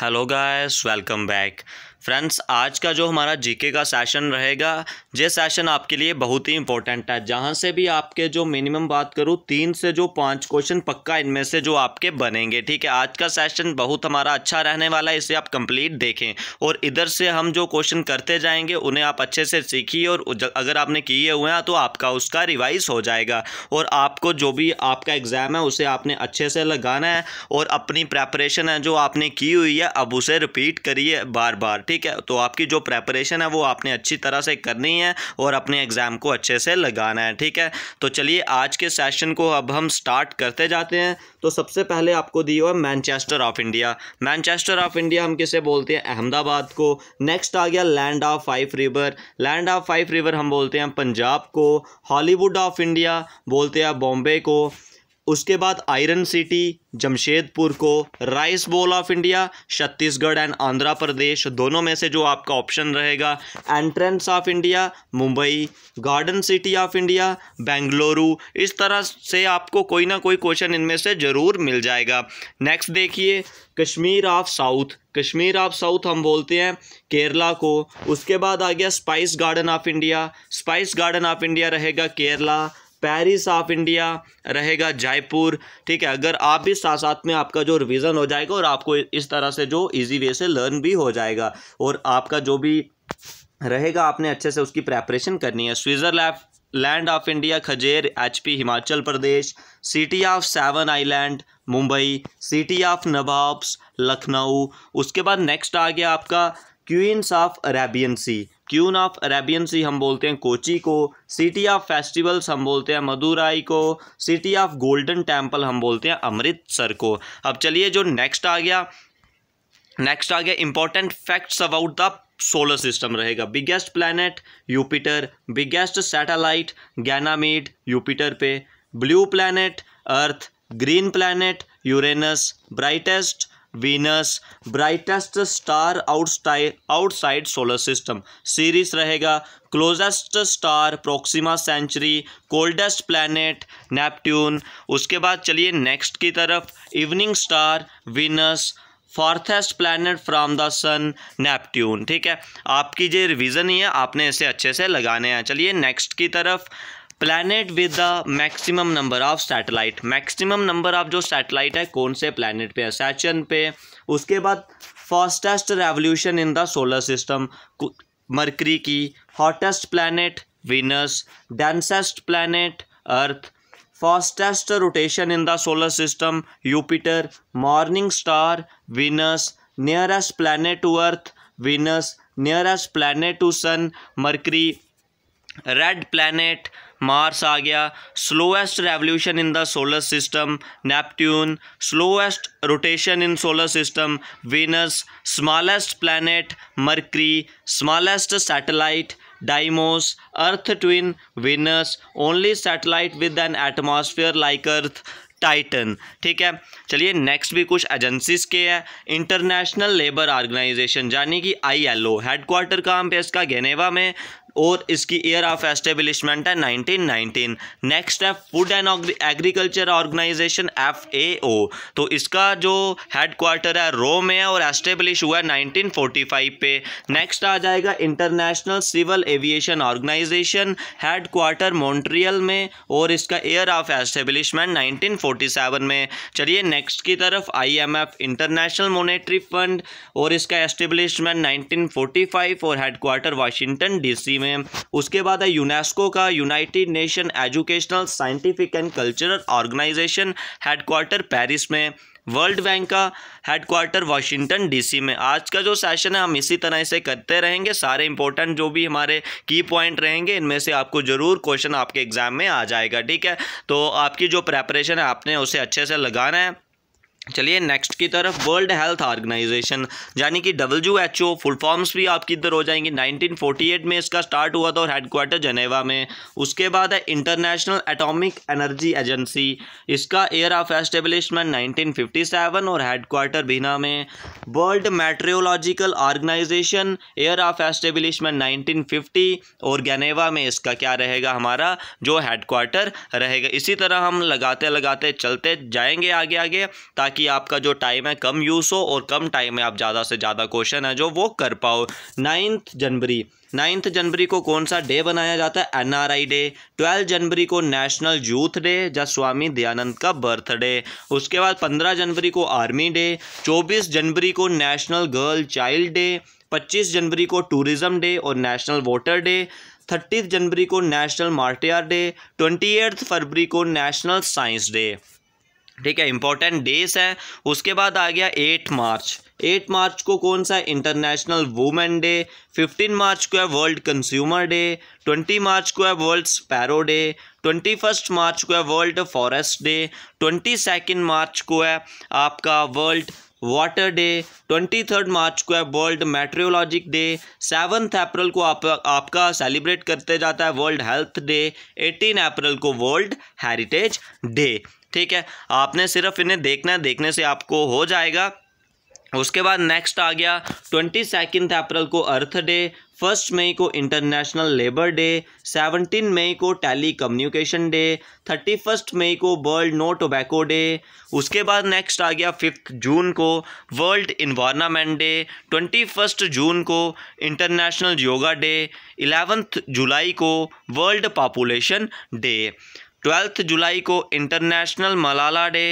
hello guys welcome back friends आज का जो हमारा जीके का सेशन रहेगा ये सेशन आपके लिए बहुत ही इंपॉर्टेंट है जहां से भी आपके जो मिनिमम बात करूं तीन से जो पांच क्वेश्चन पक्का इनमें से जो आपके बनेंगे ठीक है आज का सेशन बहुत हमारा अच्छा रहने वाला है इसे आप कंप्लीट देखें और इधर से हम जो क्वेश्चन करते जाएंगे उन्हें आप अच्छे से सीखिए और अगर आपने किए हुए हैं तो आपका उसका रिवाइज हो जाएगा और आपको जो भी आपका एग्ज़ाम है उसे आपने अच्छे से लगाना है और अपनी प्रेपरेशन है जो आपने की हुई है है अब उसे रिपीट करिए बार बार ठीक है तो आपकी जो प्रेपरेशन है वो आपने अच्छी तरह से करनी है और अपने एग्ज़ाम को अच्छे से लगाना है ठीक है तो चलिए आज के सेशन को अब हम स्टार्ट करते जाते हैं तो सबसे पहले आपको दी हुआ Manchester of India Manchester of India हम किसे बोलते हैं अहमदाबाद को नेक्स्ट आ गया land of five river land of five river हम बोलते हैं पंजाब को हॉलीवुड ऑफ इंडिया बोलते हैं बॉम्बे को उसके बाद आयरन सिटी जमशेदपुर को rice bowl of India Chhattisgarh and Andhra Pradesh दोनों में से जो आपका ऑप्शन रहेगा entrance of India Mumbai garden city of India Bengaluru इस तरह से आपको कोई ना कोई क्वेश्चन इनमें से ज़रूर मिल जाएगा नेक्स्ट देखिए Kashmir of south Kashmir of south हम बोलते हैं केरला को उसके बाद आ गया spice garden of India spice garden of India रहेगा केरला पेरिस ऑफ इंडिया रहेगा जयपुर ठीक है अगर आप भी साथ साथ में आपका जो रिविज़न हो जाएगा और आपको इस तरह से जो इजी वे से लर्न भी हो जाएगा और आपका जो भी रहेगा आपने अच्छे से उसकी प्रेपरेशन करनी है Switzerland land of India Khajjiar HP Himachal Pradesh city of seven island Mumbai city of nawabs Lucknow उसके बाद नेक्स्ट आ गया आपका queens of Arabian sea queen of Arabian sea हम बोलते हैं कोची को सिटी ऑफ फेस्टिवल्स हम बोलते हैं मदुराई को सिटी ऑफ गोल्डन टेम्पल हम बोलते हैं अमृतसर को अब चलिए जो नेक्स्ट आ गया नेक्स्ट आ गया important facts about the solar system रहेगा biggest planet Jupiter biggest satellite Ganymede Jupiter पे blue planet Earth green planet Uranus brightest Venus brightest star outside outside solar system Sirius रहेगा closest star Proxima Centauri coldest planet Neptune उसके बाद चलिए next की तरफ evening star Venus farthest planet from the sun Neptune ठीक है आपकी जो रिविज़न ही है आपने इसे अच्छे से लगाने हैं चलिए नेक्स्ट की तरफ planet with the maximum number of satellite maximum number of जो सैटेलाइट है कौन से प्लानट पे है सैचन पे उसके बाद fastest revolution in the solar system Mercury की hottest planet Venus densest planet Earth fastest rotation in the solar system Jupiter morning star Venus nearest planet to Earth Venus nearest planet to sun Mercury red planet Mars आ गया slowest revolution in the solar system Neptune slowest rotation in solar system Venus smallest planet Mercury smallest satellite Deimos Earth twin Venus only satellite with an atmosphere like Earth Titan ठीक है चलिए next भी कुछ agencies के हैं international labour organisation यानी कि ILO headquarter कहाँ पे इसका गेनेवा में और इसकी ईयर ऑफ एस्टेब्लिशमेंट है 1919 नेक्स्ट है food and agriculture organization F तो इसका जो हेड क्वार्टर है रोम में है और एस्टेब्लिश हुआ है 1945 पे नेक्स्ट आ जाएगा international civil aviation organization head quarter Montreal में और इसका ईयर ऑफ एस्टेब्लिशमेंट नाइनटीन में चलिए नेक्स्ट की तरफ आई इंटरनेशनल मोनिट्री फंड और इसका एस्टेब्लिशमेंट नाइनटीन फाइव और हेड क्वार्टर वाशिंगटन डीसी में में उसके बाद है यूनेस्को का united nation educational scientific and cultural organization headquarter Paris में वर्ल्ड बैंक का हेडक्वार्टर वाशिंगटन डीसी में आज का जो सेशन है हम इसी तरह से करते रहेंगे सारे इंपॉर्टेंट जो भी हमारे की पॉइंट रहेंगे इनमें से आपको ज़रूर क्वेश्चन आपके एग्ज़ाम में आ जाएगा ठीक है तो आपकी जो प्रेपरेशन है आपने उसे अच्छे से लगाना है चलिए नेक्स्ट की तरफ वर्ल्ड हेल्थ ऑर्गेनाइजेशन यानी कि W H O full forms भी आपकी इधर हो जाएंगी 1948 में इसका स्टार्ट हुआ था और हेडक्वार्टर जनेवा में उसके बाद है इंटरनेशनल एटॉमिक एनर्जी एजेंसी इसका एयर ऑफ एस्टेब्लिशमेंट 1957 और हेडक्वार्टर बिना में world meteorological organization year of establishment fifty और गनेवा में इसका क्या रहेगा हमारा जो हेडक्वार्टर रहेगा इसी तरह हम लगाते लगाते चलते जाएंगे आगे आगे ताकि ताकि आपका जो टाइम है कम यूज़ हो और कम टाइम में आप ज़्यादा से ज़्यादा क्वेश्चन है जो वो कर पाओ नाइन्थ जनवरी नाइन्थ जनवरी को कौन सा डे बनाया जाता है एनआरआई डे ट्वेल्थ जनवरी को नेशनल यूथ डे या स्वामी दयानंद का बर्थडे उसके बाद पंद्रह जनवरी को आर्मी डे चौबीस जनवरी को नेशनल गर्ल चाइल्ड डे पच्चीस जनवरी को टूरिज़्म डे और नेशनल वोटर डे थर्टीथ जनवरी को नेशनल मार्टियर डे ट्वेंटी फरवरी को नेशनल साइंस डे ठीक है इंपॉर्टेंट डेज हैं उसके बाद आ गया एट मार्च एट मार्च को कौन सा इंटरनेशनल वुमेन डे फिफ्टीन मार्च को है वर्ल्ड कंज्यूमर डे ट्वेंटी मार्च को है world sparrow day twenty first मार्च को है world forest day twenty second मार्च को है आपका world water day twenty third मार्च को है वर्ल्ड मेट्रियोलॉजिक डे सेवन्थ अप्रैल को आप, आपका सेलिब्रेट करते जाता है वर्ल्ड हेल्थ डे एटीन अप्रैल को वर्ल्ड हेरिटेज डे ठीक है आपने सिर्फ इन्हें देखना है देखने से आपको हो जाएगा उसके बाद नेक्स्ट आ गया ट्वेंटी सेकेंड अप्रैल को अर्थ डे फर्स्ट मई को इंटरनेशनल लेबर डे सेवनटीन मई को telecommunication day thirty first मई को वर्ल्ड नो टोबैको डे उसके बाद नेक्स्ट आ गया फिफ्थ जून को world environment day twenty first जून को इंटरनेशनल योगा डे इलेवेंथ जुलाई को वर्ल्ड पॉपुलेशन डे ट्वेल्थ जुलाई को इंटरनेशनल मलाला डे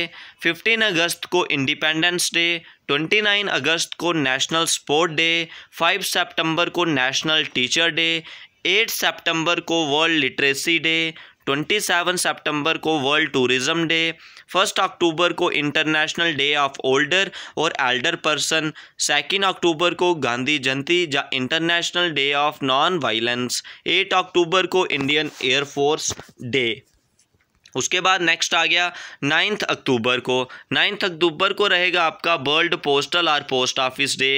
फिफ्टीन अगस्त को इंडिपेंडेंस डे ट्वेंटी नाइन अगस्त को national sport day five September को national teacher day eight September को world literacy day twenty seven September को वर्ल्ड टूरिज़्म डे फर्स्ट अक्टूबर को इंटरनेशनल डे ऑफ ओल्डर और एल्डर पर्सन सेकेंड अक्टूबर को गांधी जयंती या international day of non violence eight अक्टूबर को इंडियन एयरफोर्स डे उसके बाद नेक्स्ट आ गया नाइन्थ अक्टूबर को नाइन्थ अक्टूबर को रहेगा आपका वर्ल्ड पोस्टल और पोस्ट ऑफिस डे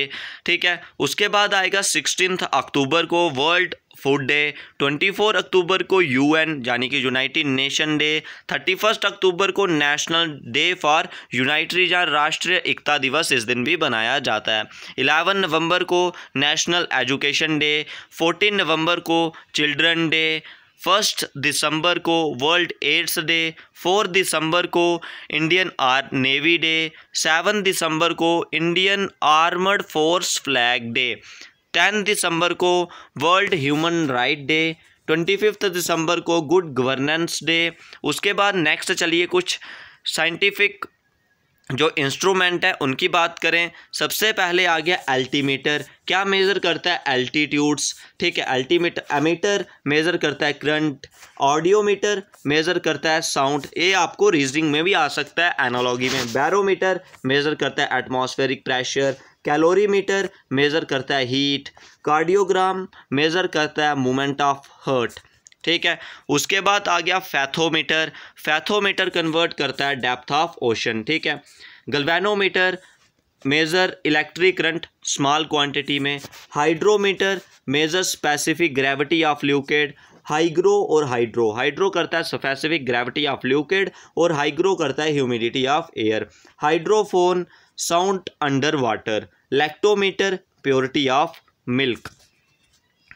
ठीक है उसके बाद आएगा सिक्सटीन अक्टूबर को वर्ल्ड फूड डे 24 अक्टूबर को यूएन यानी कि यूनाइटेड नेशन डे 31 अक्टूबर को नेशनल डे फॉर यूनाइटेड या राष्ट्रीय एकता दिवस इस दिन भी बनाया जाता है 11 नवंबर को नेशनल एजुकेशन डे 14 नवंबर को चिल्ड्रन डे फर्स्ट दिसंबर को वर्ल्ड एड्स डे फोर दिसंबर को Indian or navy day seven दिसंबर को Indian armed force flag day ten दिसंबर को world human right day twenty fifth दिसंबर को गुड गवर्नेंस डे उसके बाद नेक्स्ट चलिए कुछ साइंटिफिक जो इंस्ट्रूमेंट है उनकी बात करें सबसे पहले आ गया अल्टीमीटर क्या मेज़र करता है एल्टीट्यूड्स ठीक है अल्टीमीटर एमीटर मेज़र करता है करंट ऑडियोमीटर मेज़र करता है साउंड ये आपको रीजनिंग में भी आ सकता है एनालॉगी में बैरोमीटर मेज़र करता है एटमॉस्फेरिक प्रेशर कैलोरीमीटर मेज़र करता है हीट कार्डियोग्राम मेज़र करता है मोमेंट ऑफ हर्ट ठीक है उसके बाद आ गया फैथोमीटर फैथोमीटर कन्वर्ट करता है डेप्थ ऑफ ओशन ठीक है galvanometer measure electric current small quantity में hydrometer measure specific gravity of liquid hygro और हाइड्रो हाइड्रो करता है स्पेसिफिक ग्रेविटी ऑफ ल्यूकेड और हाइग्रो करता है humidity of air hydrophone sound under water lactometer purity of milk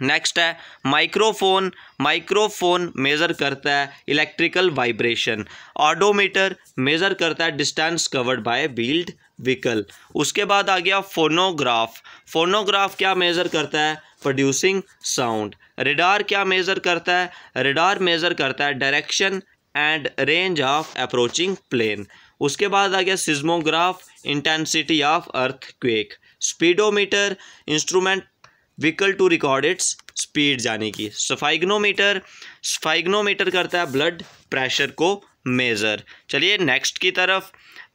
next है microphone microphone measure करता है इलेक्ट्रिकल वाइब्रेशन ऑडोमीटर मेज़र करता है distance covered by wheeled vehicle उसके बाद आ गया फोनोग्राफ फोनोग्राफ क्या मेज़र करता है प्रोड्यूसिंग साउंड रेडार क्या मेज़र करता है रेडार मेज़र करता है direction and range of approaching plane उसके बाद आ गया seismograph intensity of earthquake speedometer instrument vehicle to record its speed जाने की स्फाइग्नोमीटर स्फाइग्नोमीटर करता है ब्लड प्रेशर को मेज़र चलिए नेक्स्ट की तरफ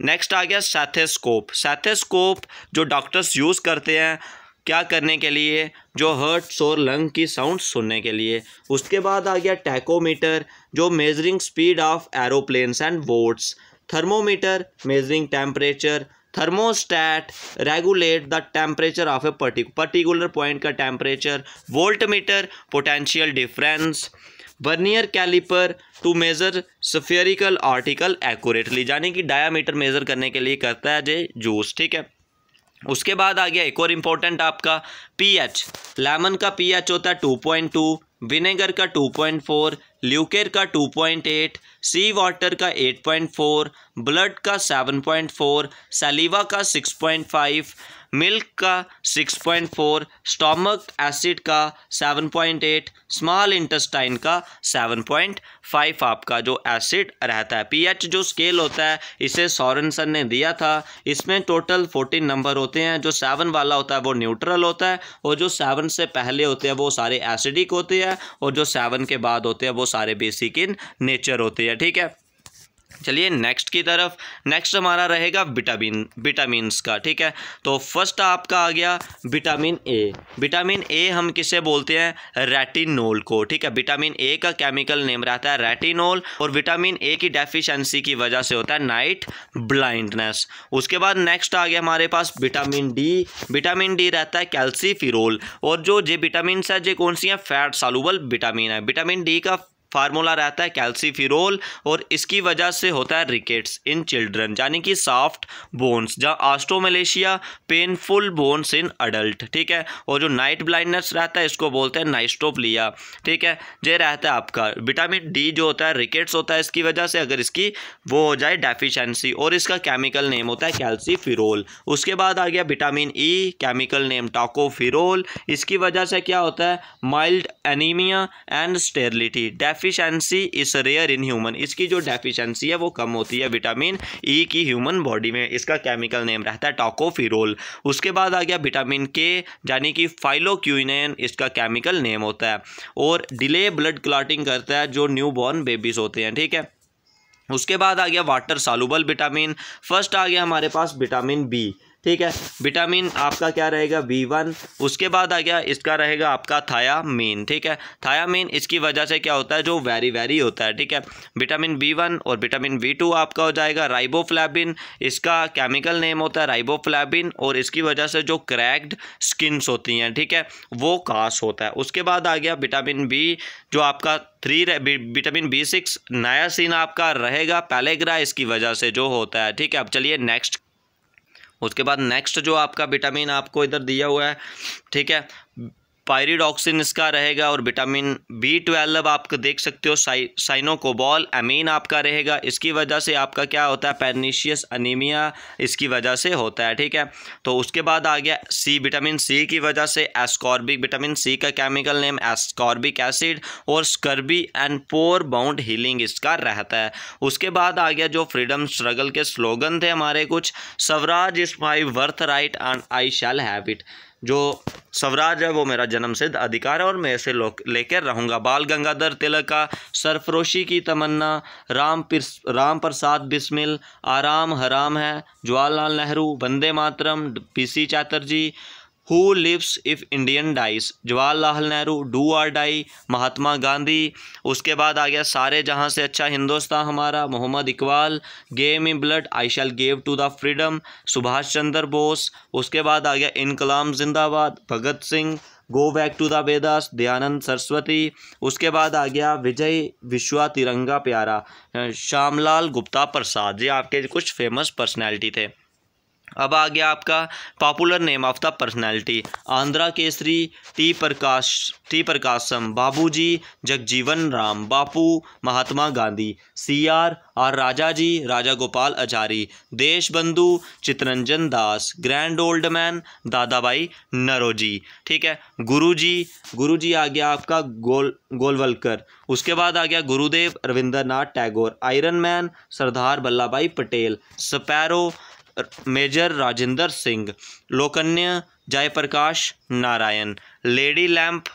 नेक्स्ट आ गया सैथेस्कोप सैथेस्कोप जो डॉक्टर्स यूज़ करते हैं क्या करने के लिए जो हर्ट्स और लंग की साउंड सुनने के लिए उसके बाद आ गया टैकोमीटर जो measuring speed of aeroplanes and boats thermometer measuring temperature thermostat regulate the temperature of a particular point का temperature voltmeter potential difference vernier caliper to measure spherical article accurately यानी कि डायामीटर मेज़र करने के लिए करता है जे juice ठीक है उसके बाद आ गया एक और इम्पोर्टेंट आपका पीएच लेमन का पीएच होता है टू पॉइंट टू विनेगर का 2.4 पॉइंट ल्यूकेर का 2.8 पॉइंट सी वाटर का 8.4 ब्लड का 7.4 सलीवा का 6.5 मिल्क का 6.4 स्टोमक एसिड का 7.8 स्मॉल इंटेस्टाइन का 7.5 आपका जो एसिड रहता है पीएच जो स्केल होता है इसे सौरन ने दिया था इसमें टोटल 14 नंबर होते हैं जो सेवन वाला होता है वो न्यूट्रल होता है और जो सेवन से पहले होते हैं वो सारे एसिडिक होते हैं और जो सेवन के बाद होते हैं वो सारे बेसिक इन नेचर होते हैं ठीक है चलिए नेक्स्ट की तरफ नेक्स्ट हमारा रहेगा विटामिन विटामिन्स का ठीक है तो फर्स्ट आपका आ गया विटामिन ए विटामिन ए हम किसे बोलते हैं रेटिनोल को ठीक है विटामिन ए का केमिकल नेम रहता है रेटिनोल और विटामिन ए की डेफिशिएंसी की वजह से होता है नाइट ब्लाइंडनेस उसके बाद नेक्स्ट आ गया हमारे पास विटामिन डी विटामिन डी रहता है कैल्सीफिरोल और जो जे विटामिन है जे कौन सी है फैट सालूबल विटामिन है विटामिन डी का फार्मूला रहता है कैल्सीफिरोल और इसकी वजह से होता है रिकेट्स इन चिल्ड्रन यानी कि सॉफ्ट बोन्स जहाँ osteomalacia painful bones in adult ठीक है और जो नाइट ब्लाइंडनेस रहता है इसको बोलते हैं नाइस्टोपलिया ठीक है ये रहता है आपका विटामिन डी जो होता है रिकेट्स होता है इसकी वजह से अगर इसकी वो हो जाए डेफिशेंसी और इसका केमिकल नेम होता है कैल्सीफिरोल उसके बाद आ गया vitamin E chemical name tocopherol इसकी वजह से क्या होता है mild anaemia and sterility defi deficiency is rare in human इसकी जो डेफिशिएंसी है वो कम होती है विटामिन ई e की ह्यूमन बॉडी में इसका केमिकल नेम रहता है टॉकोफिरोल उसके बाद आ गया विटामिन के यानी कि फाइलोक्यून इसका केमिकल नेम होता है और डिले ब्लड क्लाटिंग करता है जो न्यू बॉर्न बेबीज़ होते हैं ठीक है उसके बाद आ गया वाटर सालुबल विटामिन फर्स्ट आ गया हमारे पास विटामिन बी ठीक है विटामिन आपका क्या रहेगा बी वन उसके बाद आ गया इसका रहेगा आपका थायामीन ठीक है थायामीन इसकी वजह से क्या होता है जो वेरी वेरी होता है ठीक है विटामिन बी वन और विटामिन बी टू आपका हो जाएगा राइबोफ्लैबिन इसका केमिकल नेम होता है राइबोफ्लैबिन और इसकी वजह से जो क्रैक्ड स्किन्स होती हैं ठीक है वो कास होता है उसके बाद आ गया विटामिन बी जो आपका three vitamin B six niacin आपका रहेगा पैलेग्रा इसकी वजह से जो होता है ठीक है अब चलिए नेक्स्ट उसके बाद नेक्स्ट जो आपका विटामिन आपको इधर दिया हुआ है ठीक है पायरिडॉक्सिन इसका रहेगा और विटामिन बी ट्वेल्व आप देख सकते हो साइ साइनोकोबॉल एमीन आपका रहेगा इसकी वजह से आपका क्या होता है पेर्नीशियस अनिमिया इसकी वजह से होता है ठीक है तो उसके बाद आ गया सी विटामिन सी की वजह से एस्कॉर्बिक विटामिन सी का केमिकल नेम एस्कॉर्बिक एसिड और scurvy and poor wound healing इसका रहता है उसके बाद आ गया जो फ्रीडम स्ट्रगल के स्लोगन थे हमारे कुछ Swaraj is my birth right and I shall have it जो स्वराज है वो मेरा जन्म सिद्ध अधिकार है और मैं इसे लेकर रहूँगा बाल गंगाधर तिलक का सरफरोशी की तमन्ना राम राम प्रसाद बिस्मिल आराम हराम है Jawaharlal Nehru Vande Mataram PC Chatterjee who lives if Indian dies Jawaharlal Nehru do or die Mahatma Gandhi उसके बाद आ गया सारे जहां से अच्छा हिंदुस्तान हमारा Mohammad Iqbal give in blood I shall give to the freedom Subhash Chandra Bose उसके बाद आ गया इनकलाम जिंदाबाद Bhagat Singh go back to the Vedas Dayanand Saraswati उसके बाद आ गया विजय विश्वा तिरंगा प्यारा श्यामलाल गुप्ता प्रसाद ये आपके कुछ फेमस पर्सनैलिटी थे अब आ गया आपका popular name of the personality Andhra Kesari T Prakash T Prakasam Babuji Jagjivan Ram Bapu Mahatma Gandhi C R R Raja ji Raja Gopal Achari Desh Bandhu Chittaranjan Das grand old man Dadabhai Naoroji ठीक है गुरुजी गुरुजी आ गया आपका गोल गोलवलकर उसके बाद आ गया Gurudev Rabindranath Tagore iron man Sardar Vallabh Bhai Patel sparrow major Rajendra Singh लोकन्य Jayaprakash Narayan lady lamp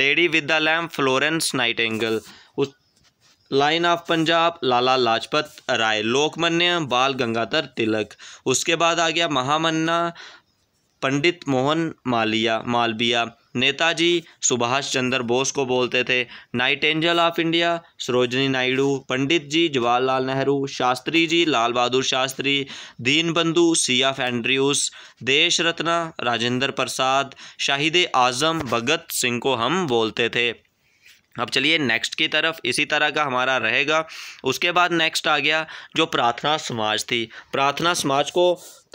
lady with the lamp Florence Nightingale उस लाइन ऑफ पंजाब लाला लाजपत राय लोकमान्य बाल गंगाधर तिलक उसके बाद आ गया महामन्ना पंडित मोहन मालिया मालविया नेताजी सुभाष चंद्र बोस को बोलते थे nightingale of India Sarojini Naidu Pandit ji Jawaharlal Nehru Shastri ji Lal Bahadur Shastri Deenbandhu C F Andrews Desh Ratna Rajendra प्रसाद शाहिद आजम भगत सिंह को हम बोलते थे अब चलिए नेक्स्ट की तरफ इसी तरह का हमारा रहेगा उसके बाद नेक्स्ट आ गया जो प्रार्थना समाज थी प्रार्थना समाज को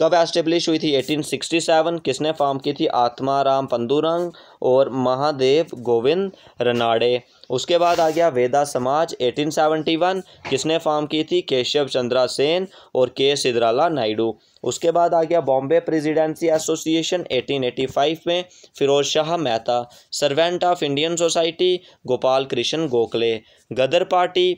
कब एस्टेब्लिश हुई थी 1867 किसने फॉर्म की थी आत्माराम पंदूरंग और महादेव गोविंद रनाडे उसके बाद आ गया वेदा समाज 1871 किसने फॉर्म की थी केशव चंद्रा सेन और के सिद्राला नायडू उसके बाद आ गया बॉम्बे प्रेसिडेंसी एसोसिएशन 1885 में Firoz Shah Mehta servant of Indian society Gopal Krishna Gokhale Ghadar party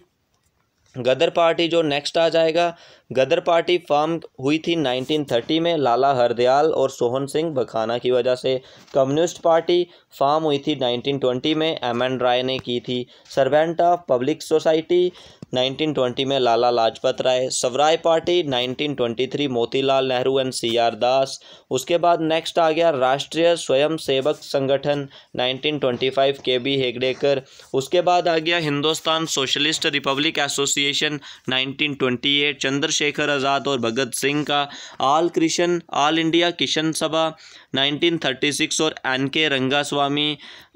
Ghadar party जो नेक्स्ट आ जाएगा गदर पार्टी फॉर्म हुई थी 1930 में लाला हरदयाल और सोहन सिंह बखाना की वजह से कम्युनिस्ट पार्टी फॉर्म हुई थी 1920 में एम एन राय ने की थी सर्वेंट ऑफ पब्लिक सोसाइटी 1920 में Lala Lajpat Rai Swaraj party 1923 Motilal Nehru and C R Das उसके बाद नेक्स्ट आ गया राष्ट्रीय स्वयंसेवक संगठन 1925 के बी हेगडेकर उसके बाद आ गया Hindustan socialist republic association 1928 Chandrashekhar Azad और भगत सिंह का आल कृष्ण आल इंडिया किशन सभा 1936 और एन के रंगास्वामी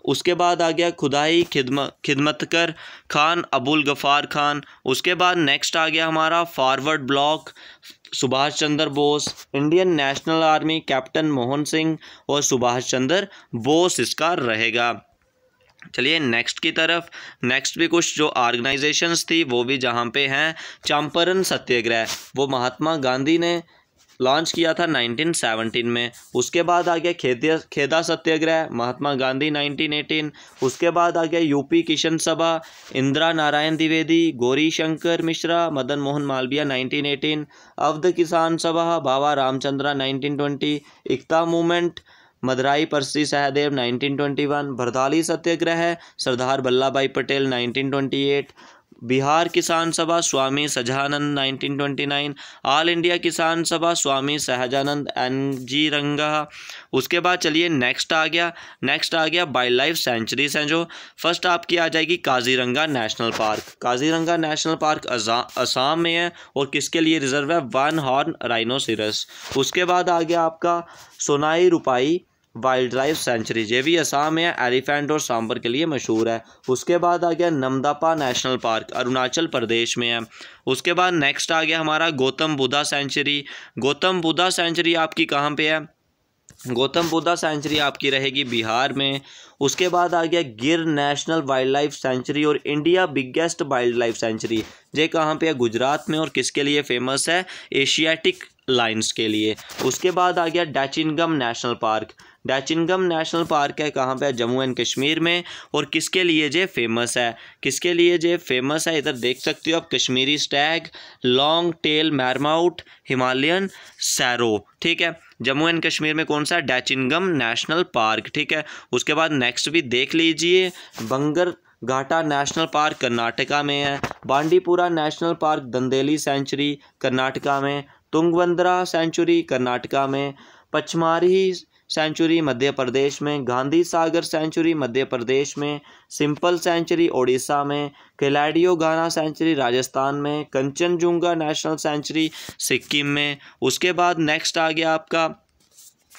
उसके बाद आ गया खुदाई खिदम खिदमतकर खान अबुल गफ़ार खान उसके बाद नेक्स्ट आ गया हमारा forward bloc Subhash Chandra Bose Indian national army captain Mohan Singh और सुभाष चंद्र बोस इसका रहेगा चलिए नेक्स्ट की तरफ नेक्स्ट भी कुछ जो ऑर्गेनाइजेशंस थी वो भी जहाँ पे हैं चंपरन सत्याग्रह वो महात्मा गांधी ने लॉन्च किया था 1917 में उसके बाद आ गया खेदिया खेदा सत्याग्रह महात्मा गांधी 1918 उसके बाद आ गया यूपी किशन सभा इंदिरा नारायण द्विवेदी गौरी शंकर मिश्रा मदन मोहन मालवीय 1918 अवध किसान सभा बाबा रामचंद्रा 1920 एकता मूवमेंट मदराई परसी सहदेव 1921 ट्वेंटी सत्याग्रह सरदार वल्लभ भाई पटेल 1928 बिहार किसान सभा स्वामी सजानंद 1929 ऑल इंडिया किसान सभा स्वामी सहजानंद एन जी रंगा उसके बाद चलिए नेक्स्ट आ गया नेक्स्ट आ गया बाई लाइफ सेंचुरीज हैं जो फर्स्ट आपकी आ जाएगी Kaziranga national park Kaziranga national park Assam में है और किसके लिए रिजर्व है वन हॉर्न राइनोसिरस उसके बाद आ गया आपका सोनाई रुपाई वाइल्ड लाइफ सेंचुरी ये भी असम है एलिफेंट और सांबर के लिए मशहूर है उसके बाद आ गया नमदापा नेशनल पार्क अरुणाचल प्रदेश में है उसके बाद नेक्स्ट आ गया हमारा गौतम बुद्धा सेंचुरी गौतम बुद्धा सेंचुरी आपकी कहाँ पे है गौतम बुद्धा सेंचुरी आपकी रहेगी बिहार में उसके बाद आ गया Gir national wild life sanctuary और India biggest wild life sanctuary ये कहाँ पे है गुजरात में और किसके लिए फेमस है एशियाटिक लाइन्स के लिए उसके बाद आ गया Dachigam national park Dachigam national park है कहाँ पे है जम्मू एंड कश्मीर में और किसके लिए जे फेमस है किसके लिए जे फेमस है इधर देख सकते हो आप Kashmiri stag long tail marmot Himalayan serow ठीक है जम्मू एंड कश्मीर में कौन सा डैचिनगम नेशनल पार्क ठीक है उसके बाद नेक्स्ट भी देख लीजिए बंगर घाटा नेशनल पार्क कर्नाटका में है Bandipura national park Dandeli sanctuary Karnataka में तुंगवंदरा सेंचुरी कर्नाटका में पचमारी सेंचुरी मध्य प्रदेश में गांधी सागर सेंचुरी मध्य प्रदेश में सिंपल सेंचुरी ओडिशा में कैलाडियो गाना सेंचुरी राजस्थान में कंचनजुंगा नेशनल सेंचुरी सिक्किम में उसके बाद नेक्स्ट आ गया आपका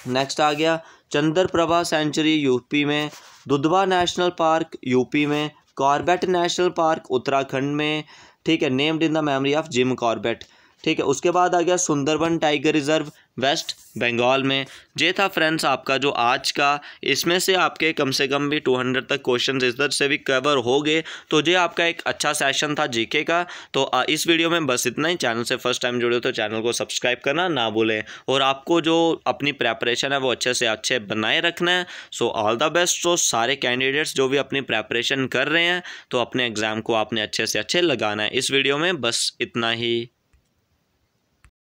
नेक्स्ट आ गया चंद्र प्रभा सेंचुरी यूपी में दुधवा नेशनल पार्क यूपी में कॉर्बेट नेशनल पार्क उत्तराखंड में ठीक है named in the memory of Jim Corbett ठीक है उसके बाद आ गया Sundarban tiger reserve West Bengal में ये था फ्रेंड्स आपका जो आज का इसमें से आपके कम से कम भी 200 तक क्वेश्चन इधर से भी कवर हो गए तो ये आपका एक अच्छा सेशन था जीके का तो इस वीडियो में बस इतना ही चैनल से फर्स्ट टाइम जुड़े तो चैनल को सब्सक्राइब करना ना भूलें और आपको जो अपनी प्रेपरेशन है वो अच्छे से अच्छे बनाए रखना है so all the best so सारे कैंडिडेट्स जो भी अपनी प्रेपरेशन कर रहे हैं तो अपने एग्ज़ाम को आपने अच्छे से अच्छे लगाना है इस वीडियो में बस इतना ही